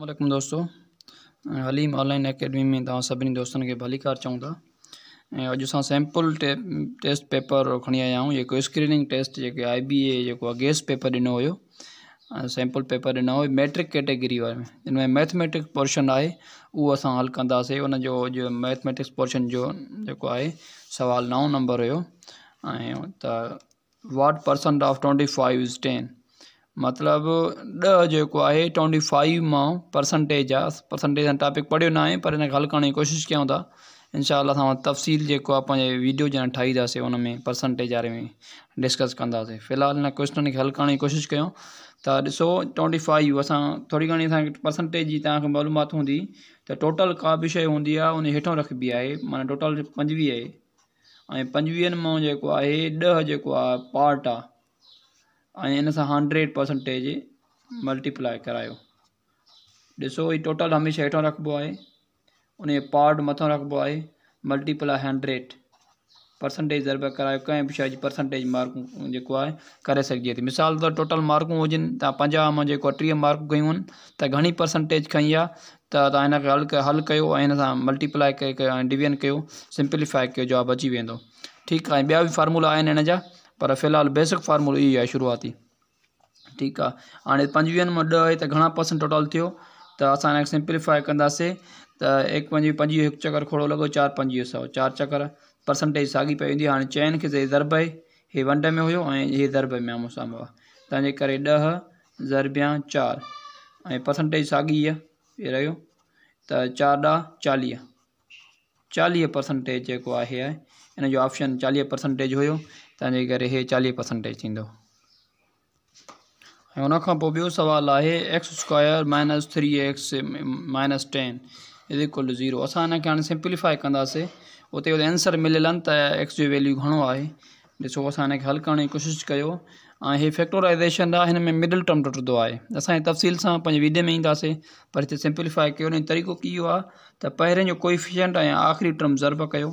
वालेकुम दोस्तों haleem online academy में तव्हां सभिनी दोस्तनि खे भली कार चऊं था ऐं अॼु टे टेस्ट पेपर खणी आया हूँ जेको स्क्रीनिंग टेस्ट जेके आई बी ए जेको आहे पेपर दिनों हुयो सैम्पल पेपर दिनों हुयो मैट्रिक कैटेगरी वारे में हिन मैथमेटिक्स पोर्शन है उहो अस हल कंदासीं हुनजो मैथमेटिक्स पोर्शन जो जेको आहे सवाल नओं नंबर हो what percent of twenty five is ten मतलब ॾह है आहे ट्वंटी फाइव में परसेंटेज आ परसेंटेज टॉपिक पढ़ो ना पर हल करने की कोशिश क्यों था इनशाला असां तफ़सील जो वीडियो जॾहिं ठाहींदासीं में परसेंटेज बारे में डिस्कस कंदासीं फिलहाल इन क्वेश्चन के हल कर कोशिश क्यों कयूं त ॾिसो फाइव अस थोड़ी घणी असांखे परसेंटेज की तक मालूम होंगी तो टोटल का भी शइ हूंदी उन रखबी है माना टोटल पंजवी है ऐं में जो है आहे जो पार्ट आ ऐं हिन सां हंड्रेड परसेंटेज मल्टीप्लाई करायो ऐसो ये टोटल हमेशा हेठां रखबो है उन पार्ट मतों रखिबो है मल्टीप्लाई हंड्रेड परसेंटेज ज़रबा करायो कंहिं बि शइ जी परसेंटेज मार्कूं जेको आहे थी मिसाल त टोटल मार्कूं होजन तव्हां में मां टीह मार्क कयूं तो घनी परसेंटेज खई आहे त हल हल कयो ऐं मल्टीप्लाई करे ऐं डिवीज़न कयो सिंप्लीफाए कयो जवाबु अची वो ठीक है ॿिया भी फार्मूला आहिनि हिन पर फ़िलहाल बेसिक फार्मूलो इहो है शुरुआती ठीक है हाँ पंजवीहनि में ॾह आहे त परसेंट टोटल थो तो असां हिनखे सिंप्लीफाए कंदासीं त एकवंजवीह पंजवीह हिकु चकर खोड़ो लॻो चारि पंजवीह सौ चार चक्कर परसेंटेज सागी पी हाँ चैन के दरब है ये आहे वंड में हो ऐं हे ज़रब में आम्हूं साम्हूं आहे तंहिंजे करे ज़रबिया चारि परसेंटेज सागी इहा इहे रहियो त चार ॾह चाली चालीह परसेंटेज जेको आहे इन ऑप्शन चाली परसेंटेज हो तेज कर चाली परसेंटेज थींदो ऐं उनखां पोइ x square minus three x minus ten is equal zero असां हिनखे हाणे सिंप्लीफाए कंदासीं उते एंसर मिलियल एक्स जो वैल्यू घणो है ॾिसो असां हिनखे हल करण जी कोशिशि कयो ऐं फैक्टोराइज़ेशन आहे में मिडिल टर्म टुटंदो आहे अस तफ़सील सां वीडियो में इंदे पर हिते सिंप्लीफाए कयो तरीक़ो इहो आहे त आख़िरी टर्म ज़र्ब कर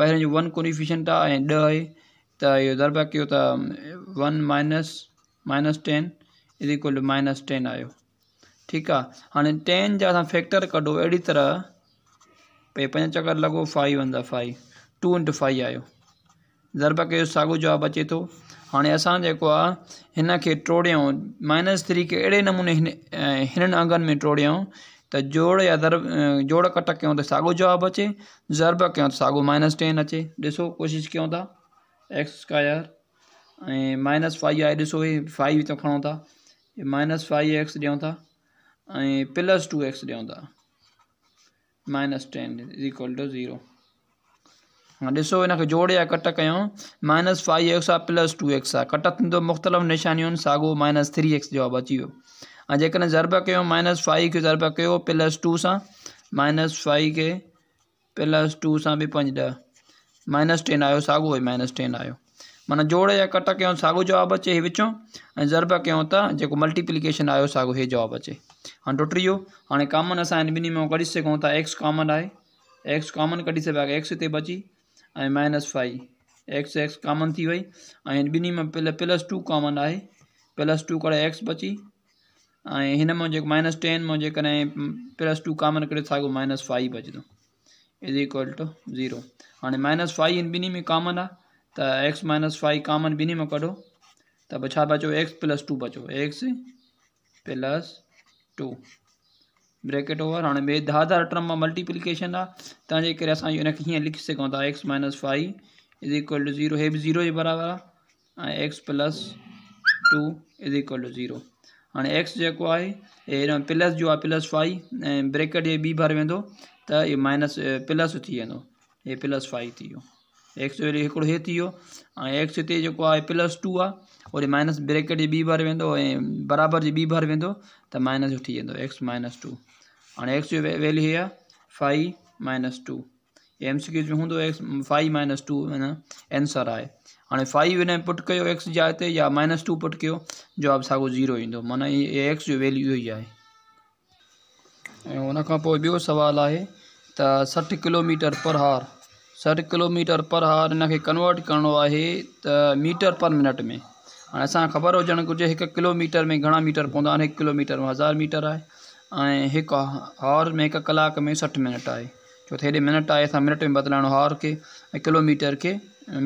पहिरें वन कोइफिशियंट आ ऐं ॾह ये दरबा पर क्यों one minus minus ten is equal to minus ten आयो ठीक हाँ टेन जा असां फैक्टर कढो अड़ी तरह भई पंज लगो फाइव अंदर फाइव टू इंटू फाइव आयो ज़रब कयो सागो जवाब अचे तो हाँ असो आने आहे हिन माइनस थ्री के अड़े नमूने अं, अंगन में टोड़ियऊं तो जोड़ या दर अं, जोड़ कट कयूं त साॻियो जवाबु अचे ज़रब क्यों त साॻियो माइनस टेन अचे ॾिसो कोशिश क्यों था एक्स स्क्वायर ए माइनस फाइव आहे ॾिसो इहे फाइव तो खड़ों था माइनस फाइव एक्स ॾियूं प्लस टू एक्स ॾियूं minus ten is equal to zero हाँ ॾिसो हिनखे जोड़े या कट कयूं माइनस फाइव एक्स आ प्लस टू एक्स आहे कट थींदो मुख़्तलिफ़ निशानियुनि साॻियो माइनस थ्री एक्स जवाब अची वो ऐं जेकॾहिं ज़रब क्यों माइनस फाइव के ज़रब कयो प्लस टू से माइनस फाइव के प्लस टू से भी पंज माइनस टेन आयो सागो माइनस टेन आयो मन जोड़ या कट क्यों सागो जवाब अचे हे ज़रब क्यों तक जेको मल्टीप्लीकेशन आयो साॻियो हे जवाबु अचे हाँ टोटी वियो हाँ कॉमन अस हिन ॿिन्ही मां कढी सघूं एक्स कॉमन है एक्स कॉमन कढी सघिया एक्स हिते बची ऐं minus five x x common थी वई ऐं हिन ॿिन्ही मां प्लस टू कॉमन आहे प्लस टू कर एक्स बची ऐं माइनस टेन में जेकॾहिं प्लस टू कॉमन करे माइनस फाइव बचंदो तो। इज इक्वल टू ज़ीरो हाँ माइनस फाइव इन बिनी में कॉमन आ त एक्स माइनस फाइव कॉमन बिनी में कढो त पोइ बचो एक्स प्लस टू बचो x plus two bracket over हाँ ॿिए धाधार टर्म में मल्टीप्लीकेशन आहे तंहिंजे लिखी सघूं x minus five is equal to zero हे बि ज़ीरो जे बराबरि आहे plus two is equal to zero हाँ एक्स जो है प्लस जो आहे प्लस फाइव ऐं ब्रैकेट जे ॿी भर वेंदो तो ये माइनस प्लस थी वेंदो हे प्लस फाइव थी एक्स जो ये हे थी एक्स इतो जेको प्लस टू आहे माइनस ब्रेकेट बी भर बार बराबर ऐं बराबरि जी ॿी बार वेंदो त माइनस उठी वो एक्स माइनस टू हाँ एक्स जो वैल्यू ये five minus two M C Qs में हूंदो एक्स फाइव माइनस टू हिन एंसर आहे हाँ फाइव हिन पुट कर एक्स जहाँ या माइनस टू पुट कर जवाब सागो ज़ीरो ईंदो माना ये एक्स जो वैल्यू इहो ई ऐं उनखां पोइ ॿियो त किलोमीटर पर हार सठ किलोमीटर पर हार इन कन्वर्ट करो है त मीटर पर मिनट में हाँ अस ख़बर होजन घुर्ज एक किलोमीटर में घड़ा मीटर पौधा एक किलोमीटर में हज़ार मीटर है एक हार में एक कलाक में सठ मिनट है छो तो एडे मिनट आए असां मिनट में बदिलाइणो हार के किलोमीटर के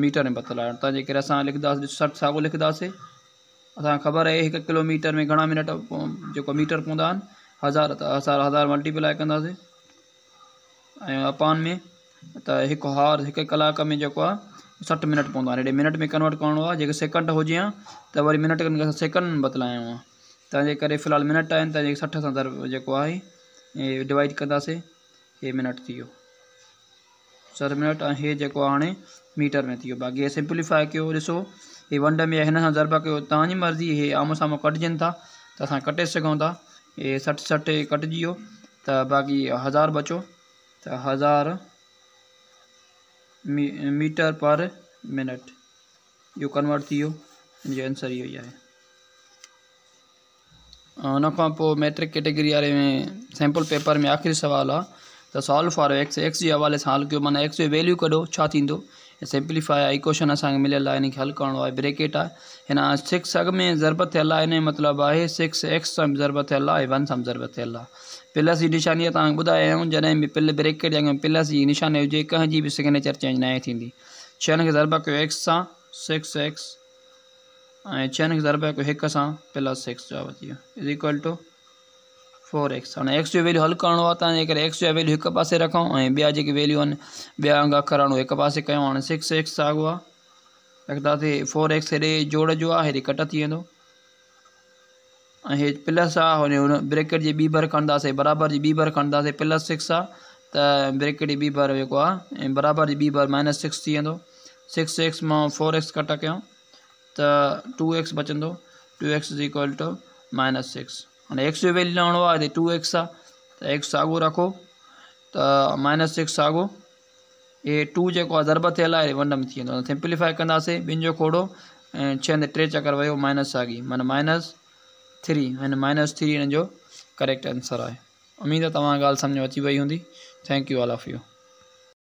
मीटर में बदलो तंहिंजे करे असां लिखंदासीं सठि साॻियो लिखंदासीं ख़बर आहे किलोमीटर में घड़ा मिनट जो मीटर पौधा हज़ार हज़ार हज़ार मल्टीप्लाई कंदासीं अपान में त हिकु हार हिकु कलाक में जो सठ मिनट पवंदो मिनट में कन्वर्ट करिणो आहे जेके सेकंड हुजे हा त वरी मिनट सेकंड बदिलाइणो आहे तंहिंजे करे मिनट आहिनि त सठि सां जेको आहे इहे डिवाइड कंदासीं हे मिनट थी वियो मिनट ये जो हाँ मीटर में थी वियो बाक़ी हे सिंप्लीफाए कयो ॾिसो वंड में हिन सां कर कयो मर्ज़ी ये आम्हूं साम्हूं कटजन था त असां कटे सघूं था ये सठ सठ कटजी वियो बाक़ी हज़ार बचो त हज़ार मी मीटर पर मिनट यो कन्वर्ट थी जो आंसर यो ही है मैट्रिक कैटेगरी वाले में सैम्पल पेपर में आख़िरी सवाल आ त सॉल्व फॉर एक्स एक्स के हवा से हल कयो माना एक्स वैल्यू कड़ो सिंप्लीफाई आई क्वेश्चन असांखे मिलियल आहे हिनखे हल करो है ब्रेकेट आहे हिन सिक्स अॻु में ज़रब थियल है हिन मतलब मतिलबु सिक्स एक्स सां ज़रब थियल है वन सां बि ज़रब थियल आहे प्लस जी निशानी तक ॿुधाया जैसे भी पिल ब्रेकेट या प्लस जी निशानी हुजे कंहिंजी बि सिग्नेचर चेंज न थी छह खे ज़रबा कयो एक्स सां सिक्स एक्स ऐं छह खे ज़रबा कयो हिक प्लस सिक्स जवाब is equal to four x हाँ एक्स जो वैल्यू हल करिणो एक्स जो वैल्यू एक पास रखा ऐं ॿिया जेके वैल्यू आहिनि ॿिया अखर आहिनि हिकु पासे कयूं हाणे सिक्स एक्स अॻो आहे फोर एक्स हेॾे जोड़ जो आहे कट थी वेंदो प्लस आहे हुन हुन ब्रेकेट जी ॿी भर खणंदासीं बराबरि जी ॿी भर खणंदासीं प्लस सिक्स आ त ब्रेकेट जी ॿी भर जेको आहे ऐं बराबरि भर माइनस सिक्स सिक्स एक्स में फोर एक्स कट कयूं तो टू एक्स बचंदो two x is equal to minus six અને x વેલ્યુ લણોવા આય 2x આ x સાગો રાખો તો -6 આગો a 2 જેકો જરબ થેલા 1 નંબર થી સિમ્પલીફાઈ કરના સે બિન જો ખોડો 6 ને 3 ચકર વયો માઈનસ આગી મતલબ માઈનસ 3 અને -3 એનો જો કરક્ટ આન્સર આય અમીદ તમ ગાલ સમજો અચી ભઈ હોંધી thank you all of you